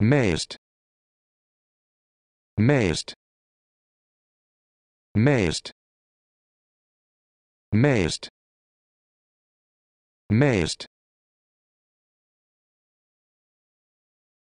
Mazed. Mazed. Mazed. Mazed. Mazed.